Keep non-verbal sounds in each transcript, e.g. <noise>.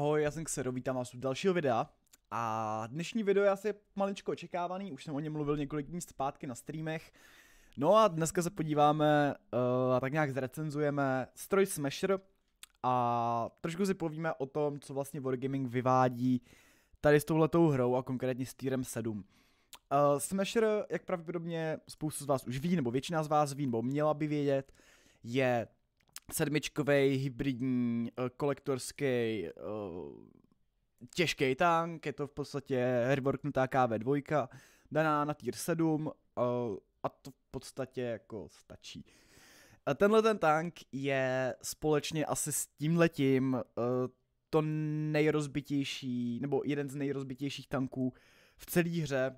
Ahoj, já jsem Xero, vítám vás u dalšího videa. A dnešní video je asi maličko očekávaný, už jsem o něm mluvil několik dní zpátky na streamech. No a dneska se podíváme eh, a uh, tak nějak zrecenzujeme stroj Smasher a trošku si povíme o tom, co vlastně Wargaming vyvádí tady s touhletou hrou a konkrétně s Tierem 7. Uh, eh, Smasher, jak pravděpodobně spoustu z vás už ví, nebo většina z vás ví, nebo měla by vědět, je sedmičkový hybridní eh, kolektorský eh, těžký tank, je to v podstatě reworknutá KV2, daná na tier 7 eh, a to v podstatě jako stačí. A tenhle ten tank je společně asi s tímhletím to nejrozbitější, nebo jeden z nejrozbitějších tanků v celé hře.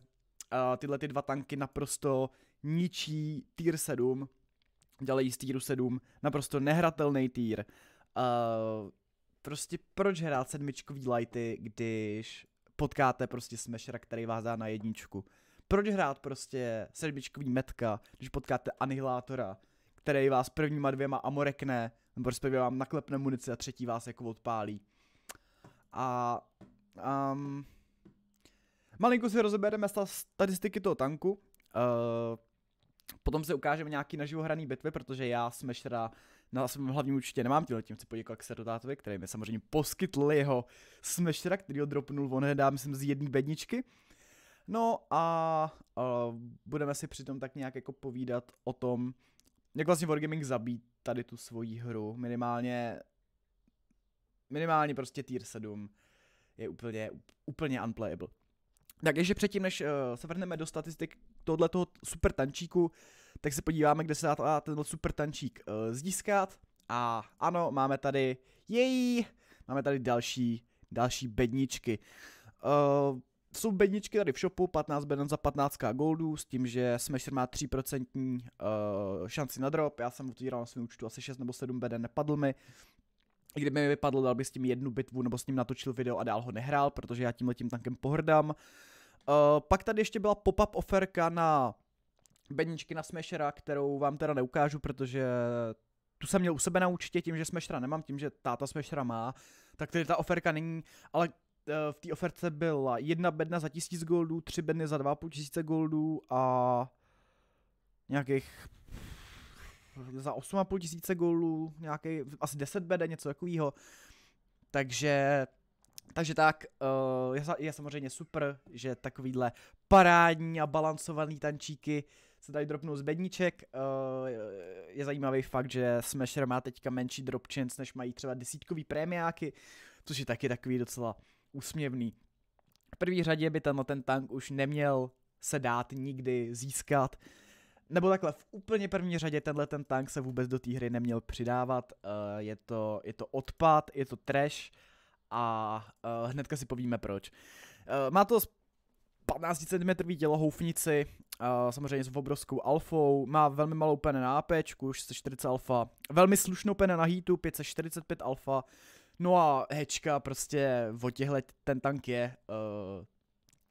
A tyhle ty dva tanky naprosto ničí tier 7 dělají z týru 7 naprosto nehratelný týr. Uh, prostě proč hrát sedmičkový lighty, když potkáte prostě smashera, který vás dá na jedničku? Proč hrát prostě sedmičkový metka, když potkáte anihilátora, který vás prvníma dvěma amorekne, nebo prostě vám naklepne munici a třetí vás jako odpálí. A um, malinko si rozebereme statistiky toho tanku. Uh, Potom se ukážeme nějaký naživo hraný bitvy, protože já jsme teda na svém hlavním určitě nemám tímhle, tím chci poděkovat Serotátovi, který mi samozřejmě poskytl jeho smešera, který ho dropnul on dá, myslím, z jedné bedničky. No a uh, budeme si přitom tak nějak jako povídat o tom, jak vlastně Wargaming zabít tady tu svoji hru, minimálně minimálně prostě tier 7 je úplně, úplně unplayable. Takže, předtím, než uh, se vrhneme do statistik tohle toho super tančíku, tak se podíváme, kde se dá tenhle super tančík uh, získat. A ano, máme tady, její, máme tady další, další bedničky. Uh, jsou bedničky tady v shopu, 15 beden za 15 goldů, s tím, že Smasher má 3% uh, eh, šanci na drop, já jsem otvíral na svém účtu asi 6 nebo 7 beden, nepadl mi. Kdyby mi vypadl, dal bych s tím jednu bitvu nebo s ním natočil video a dál ho nehrál, protože já tím letím tankem pohrdám. Uh, Eh, pak tady ještě byla pop-up oferka na bedničky na Smashera, kterou vám teda neukážu, protože tu jsem měl u sebe na účtě tím, že Smashera nemám, tím, že táta Smashera má, tak tady ta oferka není, ale eh, v té oferce byla jedna bedna za tisíc goldů, tři bedny za dva půl tisíce goldů a nějakých za osm a půl tisíce goldů, nějaký asi 10 beden, něco takového. Takže takže tak, uh, je, je samozřejmě super, že takovýhle parádní a balancovaný tančíky se tady dropnou z bedníček. Uh, eh, je zajímavý fakt, že Smasher má teďka menší drop chance, než mají třeba desítkový prémiáky, což je taky takový docela úsměvný. V první řadě by tenhle ten tank už neměl se dát nikdy získat. Nebo takhle, v úplně první řadě tenhle ten tank se vůbec do té hry neměl přidávat. Uh, je, to, je to odpad, je to trash a uh, hnedka si povíme proč. Uh, má to 15 cm tělo houfnici, uh, eh, samozřejmě s obrovskou alfou, má velmi malou pene na AP, 640 alfa, velmi slušnou pene na heatu, 545 alfa, no a hečka prostě o těchhle ten tank je uh,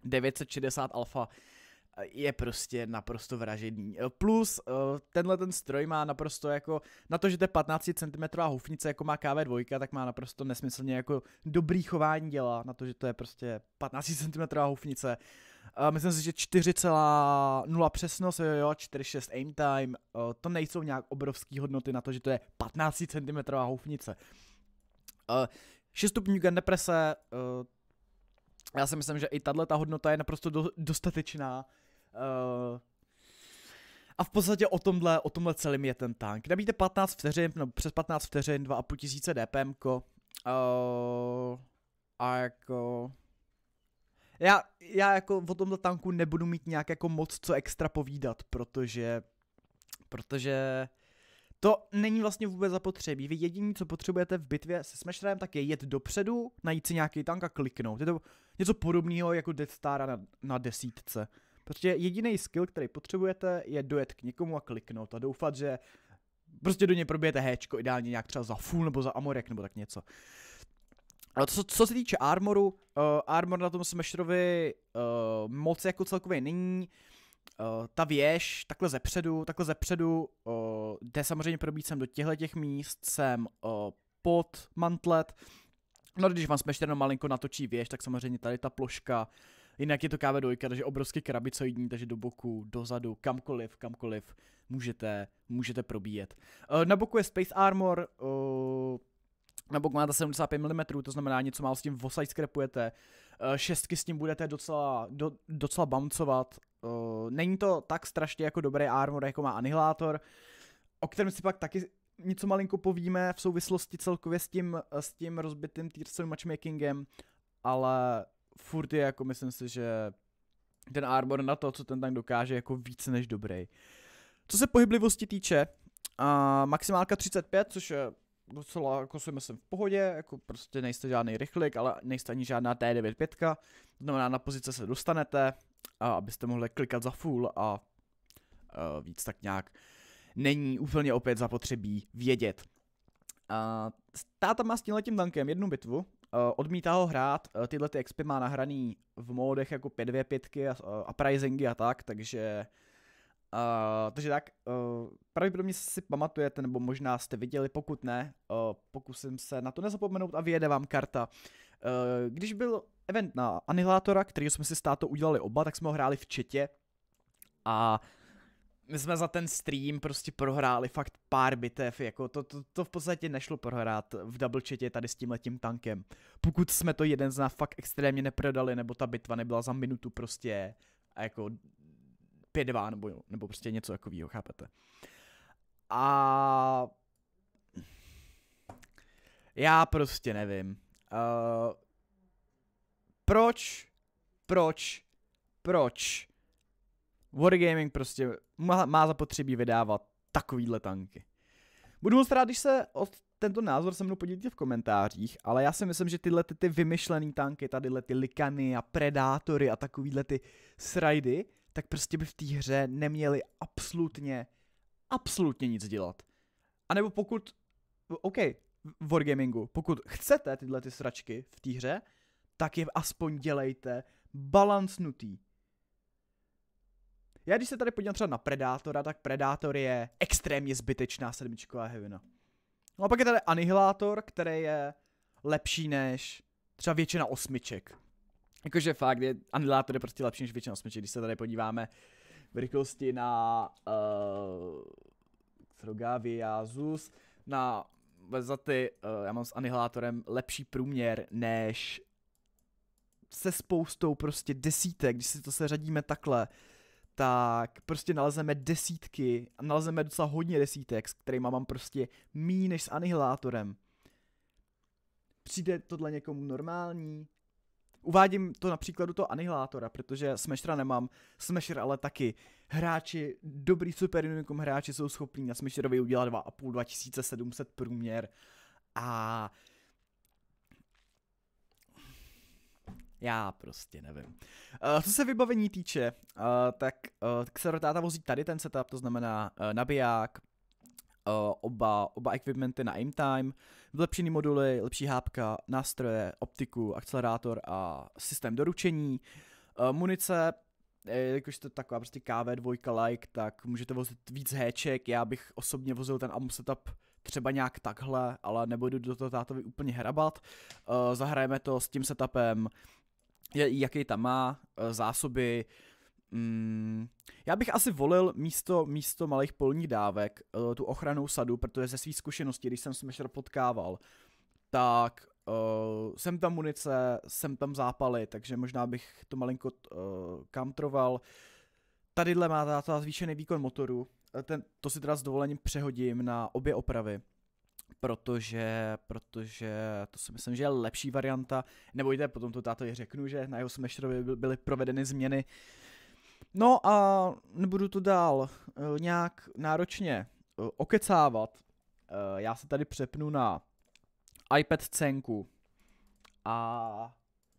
960 alfa, je prostě naprosto vražedný. Eh, plus eh, tenhle ten stroj má naprosto jako, na to, že to je 15 cm hufnice, jako má KV2, tak má naprosto nesmyslně jako dobrý chování děla, na to, že to je prostě 15 cm hufnice. Eh, myslím si, že 4,0 přesnost, jo, jo, 4,6 aim time, to nejsou nějak obrovské hodnoty na to, že to je 15 cm hufnice. 6 stupňů gun deprese, já si myslím, že i tahle ta hodnota je naprosto dostatečná Eh, a v podstatě o tomhle, o tomhle celým je ten tank. Nabíte 15 vteřin, no přes 15 vteřin, 2,5 tisíce DPM. -ko. Uh, a jako... Já, já jako o tomhle tanku nebudu mít nějak jako moc co extra povídat, protože... Protože... To není vlastně vůbec zapotřebí. Vy jediné, co potřebujete v bitvě se Smasherem, tak je jet dopředu, najít si nějaký tank a kliknout. Je to něco podobného jako Death Star na, na desítce. Protože jediný skill, který potřebujete, je dojet k někomu a kliknout a doufat, že prostě do něj probijete héčko, ideálně nějak třeba za full nebo za amorek nebo tak něco. Ale co, co se týče armoru, uh, armor na tom Smasherovi uh, moc jako celkově není. Uh, ta věž, takhle zepředu, takhle zepředu, uh, jde samozřejmě probít sem do těchto těch míst, sem uh, pod mantlet. No když vám Smasher malinko natočí věž, tak samozřejmě tady ta ploška uh, Jinak je to káva dojka, takže obrovský krabicoidní, takže do boku, dozadu, kamkoliv, kamkoliv můžete, můžete probíjet. Eh, na boku je Space Armor, eh, na boku máte 75 mm, to znamená něco málo s tím vosaj skrepujete, eh, šestky s tím budete docela, do, docela bouncovat, není to tak strašně jako dobrý armor, jako má anihilátor, o kterém si pak taky něco malinko povíme v souvislosti celkově s tím, s tím rozbitým tier matchmakingem, ale furt je jako, myslím si, že ten Arbor na to, co ten tank dokáže, jako více než dobrý. Co se pohyblivosti týče, a maximálka 35, což je docela, jako si myslím, v pohodě, jako prostě nejste žádný rychlik, ale nejste ani žádná T95, to znamená na pozice se dostanete, a abyste mohli klikat za full a, a víc tak nějak není úplně opět zapotřebí vědět. A táta má s tímhletím tankem jednu bitvu Eh, odmítá ho hrát, eh, tyhle ty expy má nahraný v módech jako 5 pětky a, eh, a pricingy a tak, takže Uh, takže tak, uh, pravděpodobně si pamatujete, nebo možná jste viděli, pokud ne, uh, pokusím se na to nezapomenout a vyjede vám karta. Uh, když byl event na Anihilátora, který jsme si s udělali oba, tak jsme ho hráli v četě a uh, my jsme za ten stream prostě prohráli fakt pár bitev, jako to, to, to v podstatě nešlo prohrát v double chatě tady s tímhletím tankem. Pokud jsme to jeden z nás fakt extrémně neprodali, nebo ta bitva nebyla za minutu prostě jako 5-2 nebo, nebo prostě něco takového, chápete. A já prostě nevím. Uh, proč, proč, proč Wargaming prostě má, má zapotřebí vydávat takovýhle tanky. Budu moc rád, když se od tento názor se mnou podělíte v komentářích, ale já si myslím, že tyhle ty, ty vymyšlené tanky, tadyhle ty likany a predátory a takovýhle ty srajdy, tak prostě by v té hře neměli absolutně, absolutně nic dělat. A nebo pokud, OK, Wargamingu, pokud chcete tyhle ty sračky v té hře, tak je aspoň dělejte balancnutý, já když se tady podívám třeba na Predátora, tak Predátor je extrémně zbytečná sedmičková hevina. No a pak je tady Anihilátor, který je lepší než třeba většina osmiček. Jakože fakt, je, Anihilátor je prostě lepší než většina osmiček, když se tady podíváme v rychlosti na uh, na za ty, uh, já mám s Anihilátorem lepší průměr než se spoustou prostě desítek, když si to seřadíme takhle, tak prostě nalezeme desítky, nalezeme docela hodně desítek, s kterými mám prostě mí než s anihilátorem. Přijde tohle někomu normální? Uvádím to na příkladu toho anihilátora, protože Smashera nemám, Smasher ale taky. Hráči, dobrý Super unikum hráči jsou schopní na Smasherovi udělat 2,5-2700 průměr. A Já prostě nevím. Uh, co se vybavení týče, uh, tak uh, eh, Xerotáta vozí tady ten setup, to znamená uh, nabiják, uh, oba, oba equipmenty na aim time, vylepšený moduly, lepší hápka, nástroje, optiku, akcelerátor a systém doručení. Uh, munice, jakož to taková prostě KV2 like, tak můžete vozit víc héček, já bych osobně vozil ten ammo setup třeba nějak takhle, ale nebudu do toho tátovi úplně hrabat. Uh, zahrajeme to s tím setupem, jaký tam má, eh, zásoby. Mm, já bych asi volil místo, místo malých polních dávek eh, tu ochranou sadu, protože ze svých zkušeností, když jsem Smasher potkával, tak uh, jsem tam munice, jsem tam zápaly, takže možná bych to malinko uh, kamtroval. Tadyhle má ta, ta zvýšený výkon motoru, ten, to si teda s dovolením přehodím na obě opravy protože, protože to si myslím, že je lepší varianta. Nebojte, potom to je řeknu, že na jeho semestrově byly provedeny změny. No a nebudu to dál eh, nějak náročně eh, okecávat. Eh, já se tady přepnu na iPad cenku a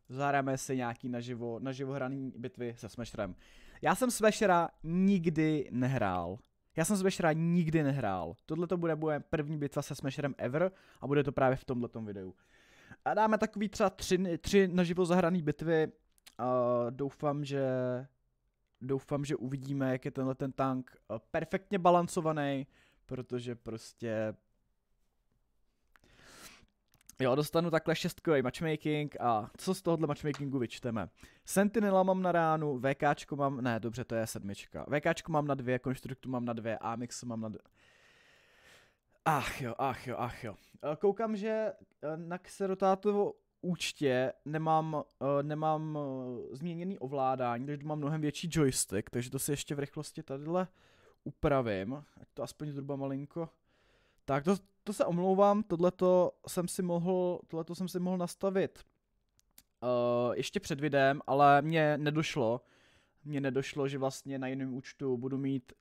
zahráme si nějaký naživo, naživo hraný bitvy se Smasherem. Já jsem Smashera nikdy nehrál. Já jsem Smashera nikdy nehrál. Tohle to bude moje první bitva se Smasherem ever a bude to právě v tomhle videu. A dáme takový třeba tři, tři naživo zahrané bitvy. Uh, doufám, že doufám, že uvidíme, jak je tenhle ten tank eh, perfektně balancovaný, protože prostě Jo, dostanu takhle šestkový matchmaking a co z tohohle matchmakingu vyčteme? Sentinela mám na ránu, VKčko mám, ne, dobře, to je sedmička. VKčko mám na dvě, Konstruktu mám na dvě, Amix mám na dvě. Ach jo, ach jo, ach jo. Eh, koukám, že eh, na Xerotátovo účtě nemám, eh, nemám změněný ovládání, takže mám mnohem větší joystick, takže to si ještě v rychlosti tadyhle upravím, ať to aspoň zhruba malinko. Tak to, to se omlouvám, tohleto jsem si mohl, tohleto jsem si mohl nastavit uh, ještě před videem, ale mě nedošlo, mě nedošlo, že vlastně na jiném účtu budu mít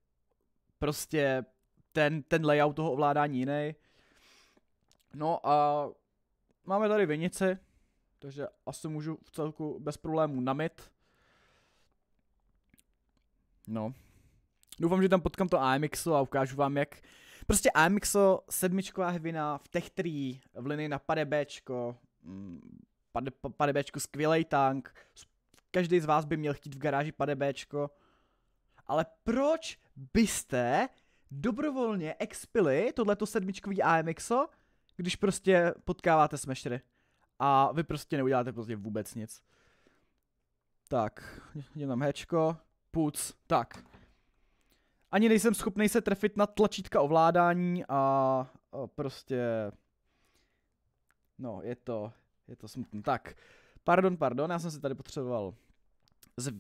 prostě ten, ten layout toho ovládání jiný. No a máme tady vinici, takže asi můžu v celku bez problémů namit. No. Doufám, že tam potkám to AMX a ukážu vám, jak Prostě AMXO, sedmičková hvina, v těch 3, v linii na pade Padebčko mm, skvělej tank, každý z vás by měl chtít v garáži Padebčko, ale proč byste dobrovolně expili tohleto sedmičkový AMXO, když prostě potkáváte smešry a vy prostě neuděláte prostě vůbec nic. Tak, jenom hečko, puc, tak, ani nejsem schopný se trefit na tlačítka ovládání a, a prostě... No, je to, je to smutné. Tak, pardon, pardon, já jsem si tady potřeboval z, uh,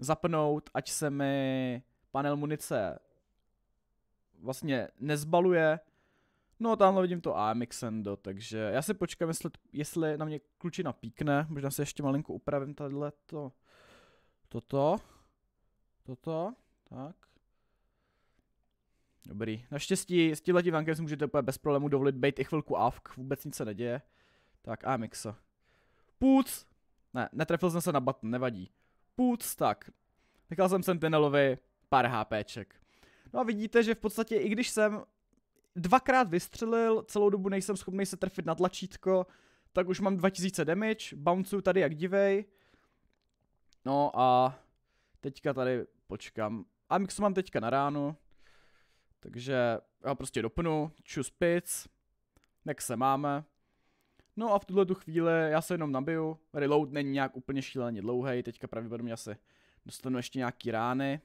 zapnout, ať se mi panel munice vlastně nezbaluje. No, tamhle vidím to AMXendo, takže já si počkám, jestli, jestli na mě kluči napíkne. Možná se ještě malinko upravím tadyhle to, toto, toto. Tak. Dobrý. Naštěstí s tímhle vankem si můžete úplně bez problému dovolit být i chvilku afk vůbec nic se neděje. Tak, AMX. Puc! Ne, netrefil jsem se na button, nevadí. Puc, tak. Nechal jsem Sentinelovi pár HPček. No a vidíte, že v podstatě i když jsem dvakrát vystřelil, celou dobu nejsem schopný se trefit na tlačítko, tak už mám 2000 damage, bouncuju tady jak divej. No a teďka tady počkám, a mix mám teďka na ráno, takže já prostě dopnu, čus pic, jak se máme. No a v tuhle tu chvíli já se jenom nabiju, reload není nějak úplně šíleně dlouhý, teďka pravděpodobně asi dostanu ještě nějaký rány.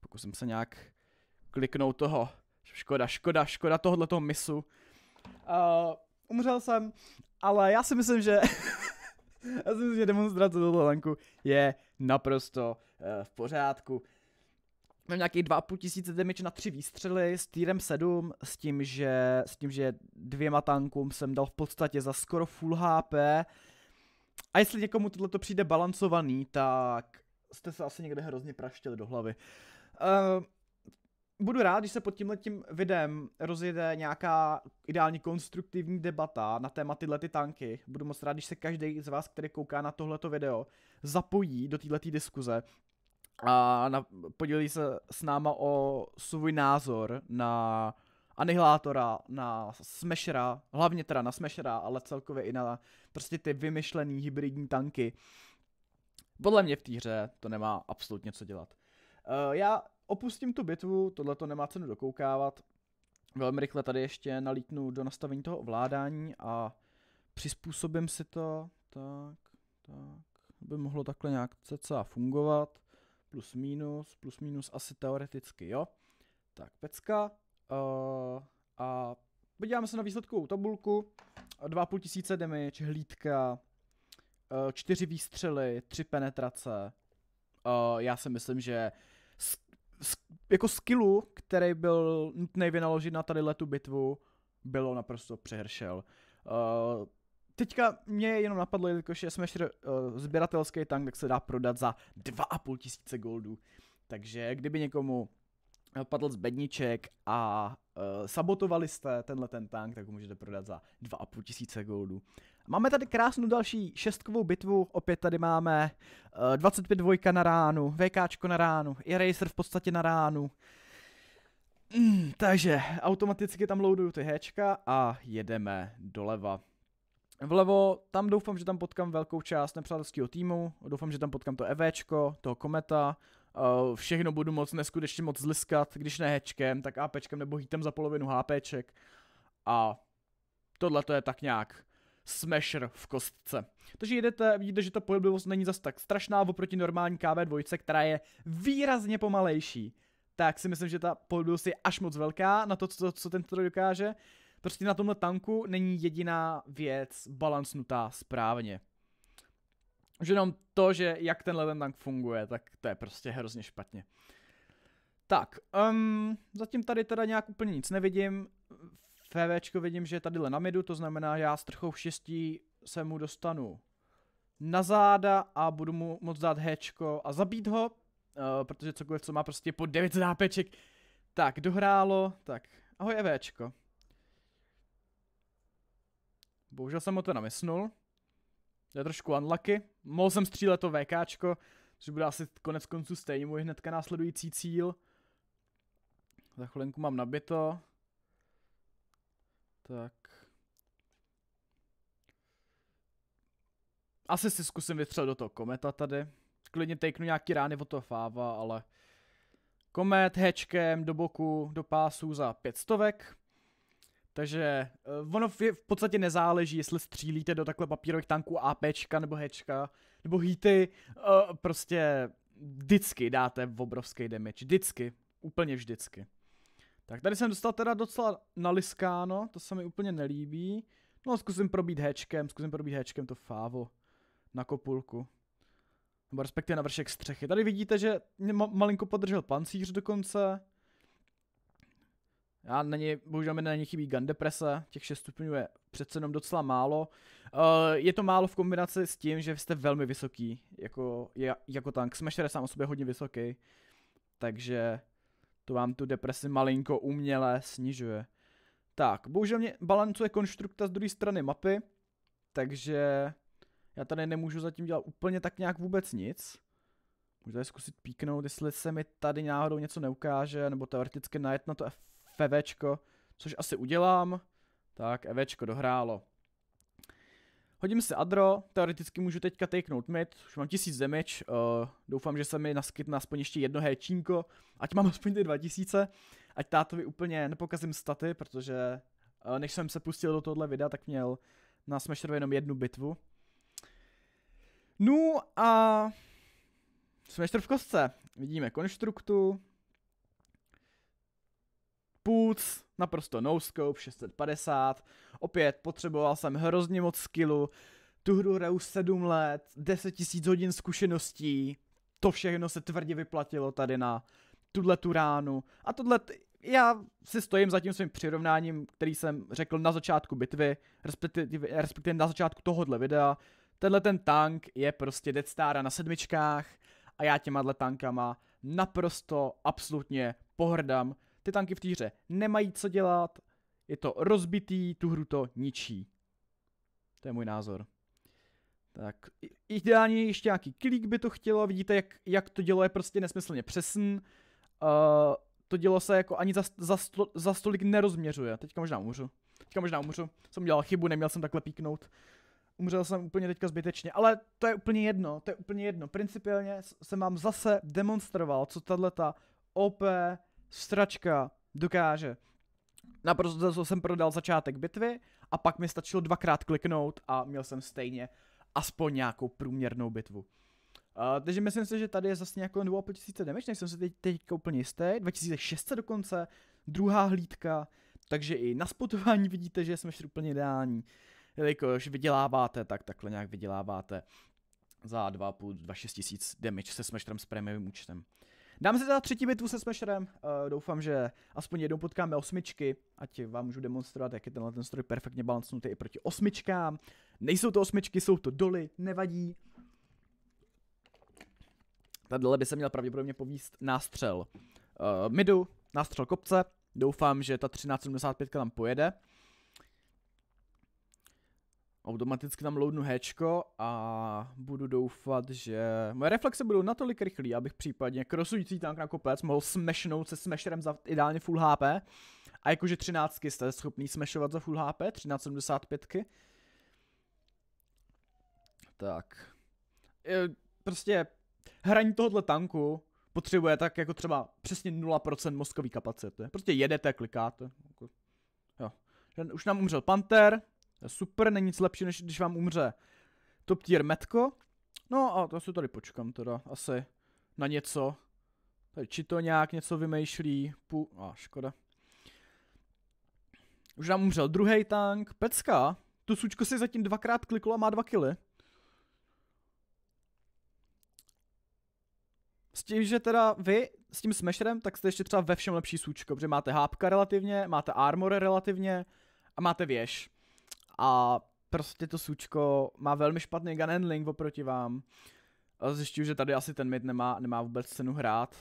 Pokusím se nějak kliknout toho, škoda, škoda, škoda tohohle toho misu. Uh, umřel jsem, ale já si myslím, že... <laughs> já si myslím, že demonstrace tohle lanku je naprosto uh, v pořádku mám nějaký 2,5 tisíce damage na tři výstřely s týrem 7, s tím, že, s tím, že dvěma tankům jsem dal v podstatě za skoro full HP. A jestli někomu to přijde balancovaný, tak jste se asi někde hrozně praštili do hlavy. Uh, budu rád, když se pod tímhletím videem rozjede nějaká ideálně konstruktivní debata na téma tyhle ty tanky. Budu moc rád, když se každý z vás, který kouká na tohleto video, zapojí do této diskuze, a na, podělí se s náma o svůj názor na Anihilátora, na Smashera, hlavně teda na Smashera, ale celkově i na prostě ty vymyšlený hybridní tanky. Podle mě v té hře to nemá absolutně co dělat. Uh, já opustím tu bitvu, tohle to nemá cenu dokoukávat. Velmi rychle tady ještě nalítnu do nastavení toho ovládání a přizpůsobím si to. Tak, tak, by mohlo takhle nějak cca fungovat plus minus, plus minus asi teoreticky, jo. Tak pecka uh, a podíváme se na výsledkovou tabulku. 2,5 tisíce damage, hlídka, uh, eh, 4 výstřely, 3 penetrace. Uh, já si myslím, že jako skillu, který byl nutný vynaložit na tady letu bitvu, bylo naprosto přehršel. Uh, teďka mě jenom napadlo, jelikož jsme ještě uh, sběratelský tank, tak se dá prodat za 2,5 tisíce goldů. Takže kdyby někomu eh, padl z bedniček a uh, sabotovali jste tenhle ten tank, tak ho můžete prodat za 2,5 tisíce goldů. Máme tady krásnou další šestkovou bitvu, opět tady máme uh, 25 dvojka na ránu, VKčko na ránu, racer v podstatě na ránu. Mm, takže automaticky tam loaduju ty hečka a jedeme doleva. Vlevo, tam doufám, že tam potkám velkou část nepřátelského týmu, doufám, že tam potkám to EVčko, toho Kometa, eh, všechno budu moc neskutečně moc zliskat, když ne hečkem, tak APčkem nebo hitem za polovinu HPček a tohle to je tak nějak smasher v kostce. Takže jedete, vidíte, že ta pohyblivost není zas tak strašná oproti normální KV2, která je výrazně pomalejší. Tak si myslím, že ta pohyblivost je až moc velká na to, co, co ten stroj dokáže. Prostě na tomhle tanku není jediná věc balancnutá správně. Už jenom to, že jak tenhle ten tank funguje, tak to je prostě hrozně špatně. Tak, um, zatím tady teda nějak úplně nic nevidím. VVčko vidím, že je tady na midu, to znamená, že já s trchou štěstí se mu dostanu na záda a budu mu moc dát Hčko a zabít ho, uh, protože cokoliv, co má prostě po 9 zápeček. Tak, dohrálo, tak, ahoj EVčko. Bohužel jsem ho to namysnul. To je trošku unlucky. Mohl jsem střílet to VKčko, což bude asi konec konců stejný. můj hnedka následující cíl. Za chvilinku mám nabito. Tak. Asi si zkusím vytřelit do toho kometa tady. Klidně tejknu nějaký rány od toho fáva, ale... Komet, hečkem, do boku, do pásů za pět stovek. Takže eh, ono v, v podstatě nezáleží, jestli střílíte do takhle papírových tanků APčka nebo Hčka, nebo hity, uh, prostě vždycky dáte v obrovský damage, vždycky, úplně vždycky. Tak tady jsem dostal teda docela naliskáno, to se mi úplně nelíbí. No zkusím probít hečkem, zkusím probít hečkem to fávo na kopulku. Nebo respektive na vršek střechy. Tady vidíte, že mě malinko podržel pancíř dokonce. Já na ně, bohužel mi na ně chybí gun deprese, těch 6 stupňů je přece jenom docela málo. Uh, je to málo v kombinaci s tím, že jste velmi vysoký, jako, je, jako tank. Smasher je sám o sobě hodně vysoký, takže to vám tu depresi malinko uměle snižuje. Tak, bohužel mě balancuje konstrukta z druhé strany mapy, takže já tady nemůžu zatím dělat úplně tak nějak vůbec nic. Můžu tady zkusit píknout, jestli se mi tady náhodou něco neukáže, nebo teoreticky najet na to F FVčko, což asi udělám. Tak, EVčko dohrálo. Hodím si Adro, teoreticky můžu teďka takenout mid, už mám 1000 damage, uh, doufám, že se mi naskytne aspoň ještě jedno hečínko, ať mám aspoň ty 2000, ať tátovi úplně nepokazím staty, protože uh, než jsem se pustil do tohohle videa, tak měl na Smasheru jenom jednu bitvu. No a... Smasher v kostce, vidíme konstruktu, Půc, naprosto no scope, 650. Opět, potřeboval jsem hrozně moc skillu, tu hru hraju 7 let, 10 000 hodin zkušeností, to všechno se tvrdě vyplatilo tady na tuhle tu ránu. A tohle, já si stojím za tím svým přirovnáním, který jsem řekl na začátku bitvy, respektive, respektive na začátku tohohle videa. Tenhle ten tank je prostě Dead Star na sedmičkách a já těma dle tankama naprosto absolutně pohrdám. Ty tanky v té hře nemají co dělat, je to rozbitý, tu hru to ničí. To je můj názor. Tak ideálně ještě nějaký klík by to chtělo, vidíte, jak, jak to dělo je prostě nesmyslně přesn. Uh, eh, to dělo se jako ani za, za, sto, za stolik nerozměřuje. Teďka možná umřu. Teďka možná umřu. Jsem dělal chybu, neměl jsem takhle píknout. Umřel jsem úplně teďka zbytečně, ale to je úplně jedno, to je úplně jedno. Principiálně jsem vám zase demonstroval, co tato OP stračka dokáže. Naprosto jsem prodal začátek bitvy a pak mi stačilo dvakrát kliknout a měl jsem stejně aspoň nějakou průměrnou bitvu. Uh, takže myslím si, že tady je zase nějakou 2500 damage, nejsem si teď, teď úplně jistý, 2600 dokonce, druhá hlídka, takže i na spotování vidíte, že jsme ještě úplně ideální. Jelikož vyděláváte, tak takhle nějak vyděláváte za 2,5-2,6 tisíc damage se smaštrem s prémiovým účtem. Dáme si teda třetí bitvu se Smasherem, uh, doufám, že aspoň jednou potkáme osmičky, ať vám můžu demonstrovat, jak je tenhle ten stroj perfektně balancnutý i proti osmičkám. Nejsou to osmičky, jsou to doly, nevadí. Tadyhle by se měl pravděpodobně povíst nástřel uh, midu, nástřel kopce, doufám, že ta 1375 tam pojede. Automaticky tam loadnu hečko a budu doufat, že moje reflexe budou natolik rychlý, abych případně krosující tank na kopec mohl smešnout se smešerem za ideálně full HP. A jakože 13 jste schopný smešovat za full HP, 1375 -ky. Tak. Prostě hraní tohohle tanku potřebuje tak jako třeba přesně 0% mozkový kapacity. Prostě jedete, klikáte. Jo. Už nám umřel panter, Super, není nic lepší, než když vám umře top tier metko. No a to si tady počkám teda, asi na něco. Tady či to nějak něco vymýšlí, pů... A ah, škoda. Už nám umřel druhý tank, pecka. Tu sučko si zatím dvakrát kliklo a má dva kily. S tím, že teda vy s tím smasherem, tak jste ještě třeba ve všem lepší sučko, protože máte hápka relativně, máte armor relativně a máte věž a prostě to sučko má velmi špatný gun handling oproti vám. A zjišťuju, že tady asi ten mid nemá, nemá vůbec cenu hrát.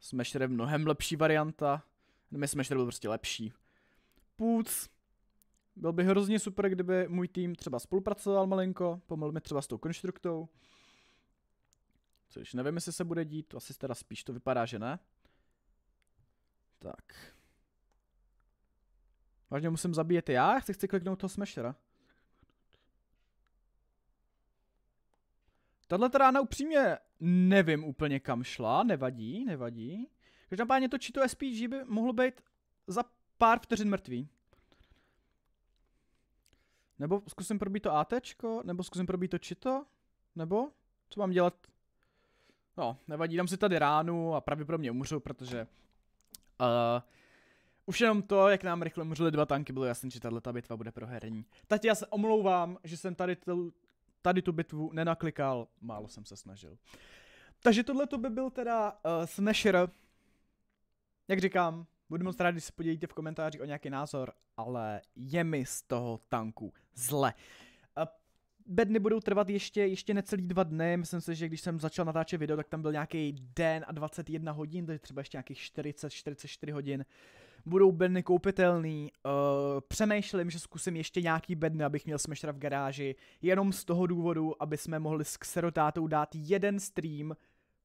Smasher je mnohem lepší varianta. Nemě Smasher byl prostě lepší. Půc. Byl by hrozně super, kdyby můj tým třeba spolupracoval malinko, pomohl mi třeba s tou konstruktou. Což nevím, jestli se bude dít, asi teda spíš to vypadá, že ne. Tak, Vážně musím zabíjet já? Chci, chci kliknout toho smashera. Tahle rána upřímně nevím úplně kam šla, nevadí, nevadí. Každopádně to čito SPG by mohlo být za pár vteřin mrtvý. Nebo zkusím probít to ATčko, nebo zkusím probít to čito, nebo co mám dělat? No, nevadí, dám si tady ránu a pravděpodobně umřu, protože uh, už jenom to, jak nám rychle umřely dva tanky, bylo jasné, že tahle bitva bude proherní. Tati, já se omlouvám, že jsem tady tady tu bitvu nenaklikal, málo jsem se snažil. Takže tohle to by byl teda uh, Smasher. Jak říkám, budu moc rád, když se podělíte v komentáři o nějaký názor, ale je mi z toho tanku zle. Eh, bedny budou trvat ještě, ještě necelý dva dny, myslím si, že když jsem začal natáčet video, tak tam byl nějaký den a 21 hodin, takže třeba ještě nějakých 40, 44 hodin. Uh, budou bedny koupitelný. Uh, přemýšlím, že zkusím ještě nějaký bedny, abych měl smešra v garáži, jenom z toho důvodu, aby jsme mohli s kserotátou dát jeden stream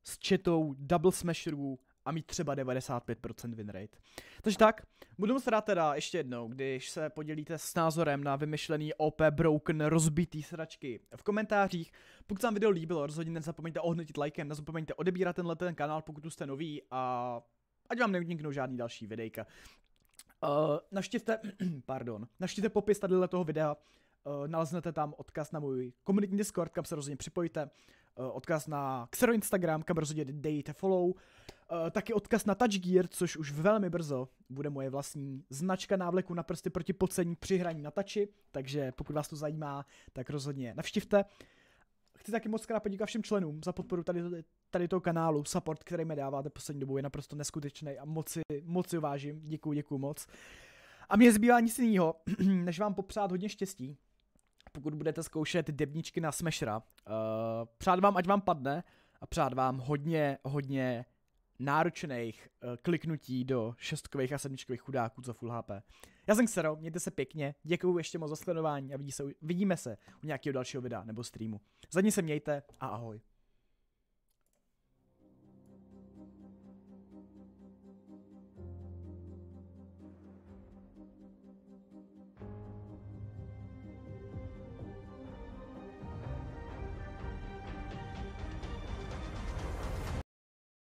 s četou double smasherů a mít třeba 95% winrate. Takže tak, budu se rád teda ještě jednou, když se podělíte s názorem na vymyšlený OP Broken rozbitý sračky v komentářích. Pokud se vám video líbilo, rozhodně nezapomeňte ohodnotit lajkem, nezapomeňte odebírat tenhle ten kanál, pokud jste nový a ať vám neuniknou žádný další videjka. Uh, naštěvte, <clears throat> pardon, naštivte popis tady toho videa, uh, naleznete tam odkaz na můj komunitní Discord, kam se rozhodně připojíte, uh, odkaz na Xero Instagram, kam rozhodně dejte follow, uh, taky odkaz na Touch Gear, což už velmi brzo bude moje vlastní značka návleku na prsty proti pocení při hraní na tači, takže pokud vás to zajímá, tak rozhodně navštivte. Uh, Chci taky moc krát poděkovat všem členům za podporu tady, tady toho kanálu, support, který mi dáváte poslední dobou, je naprosto neskutečný a moc si, moc si uvážím. Děkuji, děkuji moc. A mě zbývá nic jiného, <clears throat> než vám popřát hodně štěstí, pokud budete zkoušet debničky na Smashera. Uh, přát vám, ať vám padne a přát vám hodně, hodně náročných uh, kliknutí do šestkových a sedmičkových chudáků za Full HP. Já jsem Xero, mějte se pěkně, děkuji ještě moc za sledování a vidí se, vidíme se u nějakého dalšího videa nebo streamu. Zadní se mějte a ahoj.